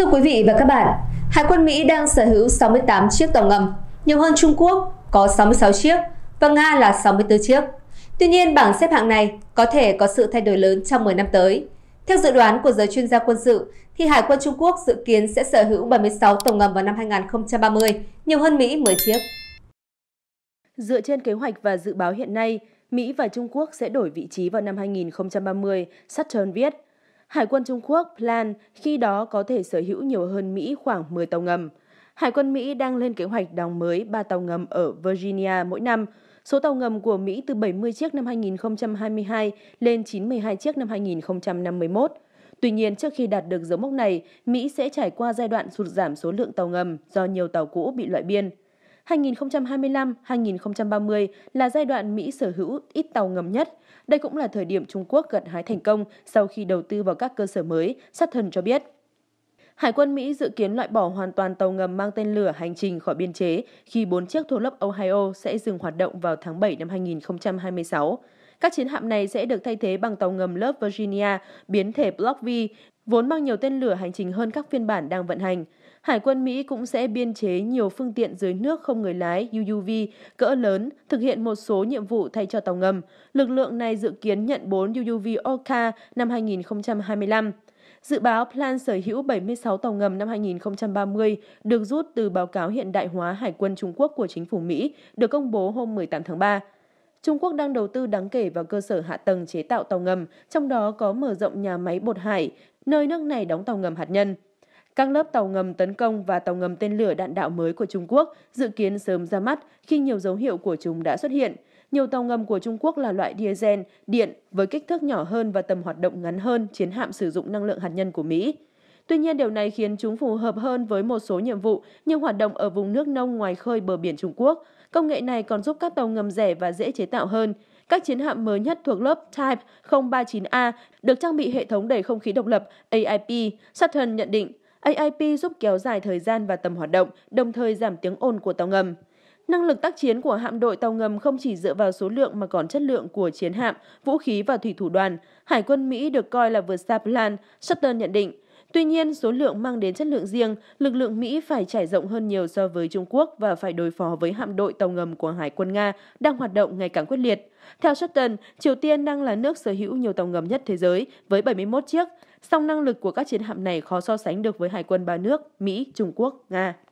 Thưa quý vị và các bạn, Hải quân Mỹ đang sở hữu 68 chiếc tàu ngầm, nhiều hơn Trung Quốc có 66 chiếc và Nga là 64 chiếc. Tuy nhiên, bảng xếp hạng này có thể có sự thay đổi lớn trong 10 năm tới. Theo dự đoán của giới chuyên gia quân sự, thì Hải quân Trung Quốc dự kiến sẽ sở hữu 76 tàu ngầm vào năm 2030, nhiều hơn Mỹ 10 chiếc. Dựa trên kế hoạch và dự báo hiện nay, Mỹ và Trung Quốc sẽ đổi vị trí vào năm 2030, Saturn viết – Hải quân Trung Quốc Plan khi đó có thể sở hữu nhiều hơn Mỹ khoảng 10 tàu ngầm. Hải quân Mỹ đang lên kế hoạch đóng mới 3 tàu ngầm ở Virginia mỗi năm. Số tàu ngầm của Mỹ từ 70 chiếc năm 2022 lên 92 chiếc năm 2051. Tuy nhiên, trước khi đạt được dấu mốc này, Mỹ sẽ trải qua giai đoạn sụt giảm số lượng tàu ngầm do nhiều tàu cũ bị loại biên. 2025-2030 là giai đoạn Mỹ sở hữu ít tàu ngầm nhất. Đây cũng là thời điểm Trung Quốc gặt hái thành công sau khi đầu tư vào các cơ sở mới, sát thần cho biết. Hải quân Mỹ dự kiến loại bỏ hoàn toàn tàu ngầm mang tên lửa hành trình khỏi biên chế khi bốn chiếc thô lớp Ohio sẽ dừng hoạt động vào tháng 7 năm 2026. Các chiến hạm này sẽ được thay thế bằng tàu ngầm lớp Virginia, biến thể Block V, vốn mang nhiều tên lửa hành trình hơn các phiên bản đang vận hành. Hải quân Mỹ cũng sẽ biên chế nhiều phương tiện dưới nước không người lái UUV cỡ lớn thực hiện một số nhiệm vụ thay cho tàu ngầm. Lực lượng này dự kiến nhận 4 UUV Oka năm 2025. Dự báo plan sở hữu 76 tàu ngầm năm 2030 được rút từ báo cáo hiện đại hóa Hải quân Trung Quốc của chính phủ Mỹ được công bố hôm 18 tháng 3. Trung Quốc đang đầu tư đáng kể vào cơ sở hạ tầng chế tạo tàu ngầm, trong đó có mở rộng nhà máy bột hải, nơi nước này đóng tàu ngầm hạt nhân. Các lớp tàu ngầm tấn công và tàu ngầm tên lửa đạn đạo mới của Trung Quốc dự kiến sớm ra mắt khi nhiều dấu hiệu của chúng đã xuất hiện. Nhiều tàu ngầm của Trung Quốc là loại diesel, điện với kích thước nhỏ hơn và tầm hoạt động ngắn hơn chiến hạm sử dụng năng lượng hạt nhân của Mỹ. Tuy nhiên điều này khiến chúng phù hợp hơn với một số nhiệm vụ như hoạt động ở vùng nước nông ngoài khơi bờ biển Trung Quốc. Công nghệ này còn giúp các tàu ngầm rẻ và dễ chế tạo hơn. Các chiến hạm mới nhất thuộc lớp Type 039A được trang bị hệ thống đẩy không khí độc lập AIP, Saturn nhận định. AIP giúp kéo dài thời gian và tầm hoạt động, đồng thời giảm tiếng ồn của tàu ngầm. Năng lực tác chiến của hạm đội tàu ngầm không chỉ dựa vào số lượng mà còn chất lượng của chiến hạm, vũ khí và thủy thủ đoàn. Hải quân Mỹ được coi là vượt xa plan, Sutton nhận định. Tuy nhiên, số lượng mang đến chất lượng riêng, lực lượng Mỹ phải trải rộng hơn nhiều so với Trung Quốc và phải đối phó với hạm đội tàu ngầm của Hải quân Nga đang hoạt động ngày càng quyết liệt. Theo Sutton, Triều Tiên đang là nước sở hữu nhiều tàu ngầm nhất thế giới với 71 chiếc, song năng lực của các chiến hạm này khó so sánh được với hải quân ba nước Mỹ, Trung Quốc, Nga.